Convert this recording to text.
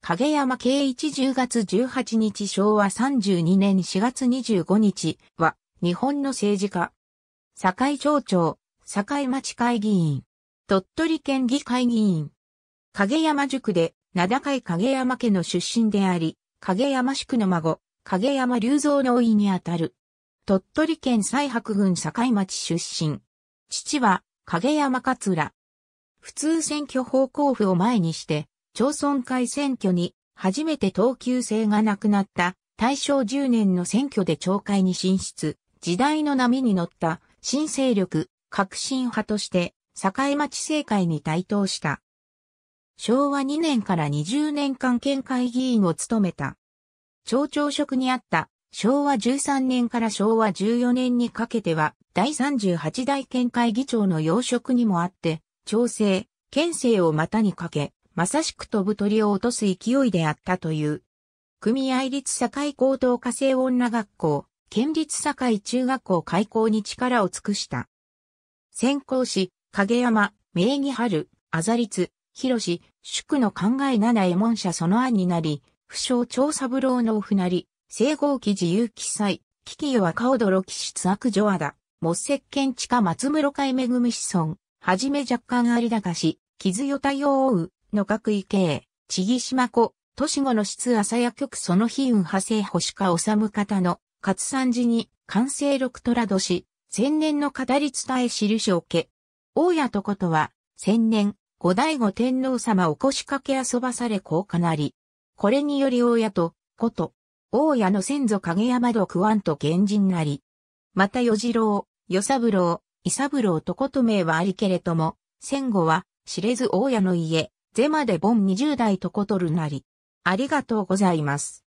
影山慶一10月18日昭和32年4月25日は、日本の政治家。堺町長、堺町会議員。鳥取県議会議員。影山塾で、名高い影山家の出身であり、影山宿の孫、影山隆三の甥にあたる。鳥取県西白郡堺町出身。父は、影山勝浦。普通選挙法交付を前にして、町村会選挙に初めて等級制がなくなった大正10年の選挙で町会に進出、時代の波に乗った新勢力、革新派として境町政会に台頭した。昭和2年から20年間県会議員を務めた。町長職にあった昭和13年から昭和14年にかけては第38代県会議長の要職にもあって、調整、県政を股にかけ、まさしく飛ぶ鳥を落とす勢いであったという。組合立堺高等科生女学校、県立堺中学校開校に力を尽くした。先行し、影山、名義春、あざりつ、ひろし、宿の考え七右衛門者その案になり、不詳長三郎のおふなり、整合記自由記載、危機よ顔驚き出悪女和だ、木石剣地下松室海恵子村、はじめ若干ありだし、傷よ対応を追う、の各位系、ちぎしまこ、都市後の質朝や局その日運派生保守化む方の、勝三寺に、完成六虎年、千年の語り伝え印を受け。大家とことは、千年、五代五天皇様お腰掛け遊ばされこうかなり。これにより大家と、こと、大家の先祖影山戸わ安と源人なり。また与次郎、与三郎、伊三郎とこと名はありけれども、戦後は、知れず大家の家、ゼマでボン20代とことるなり。ありがとうございます。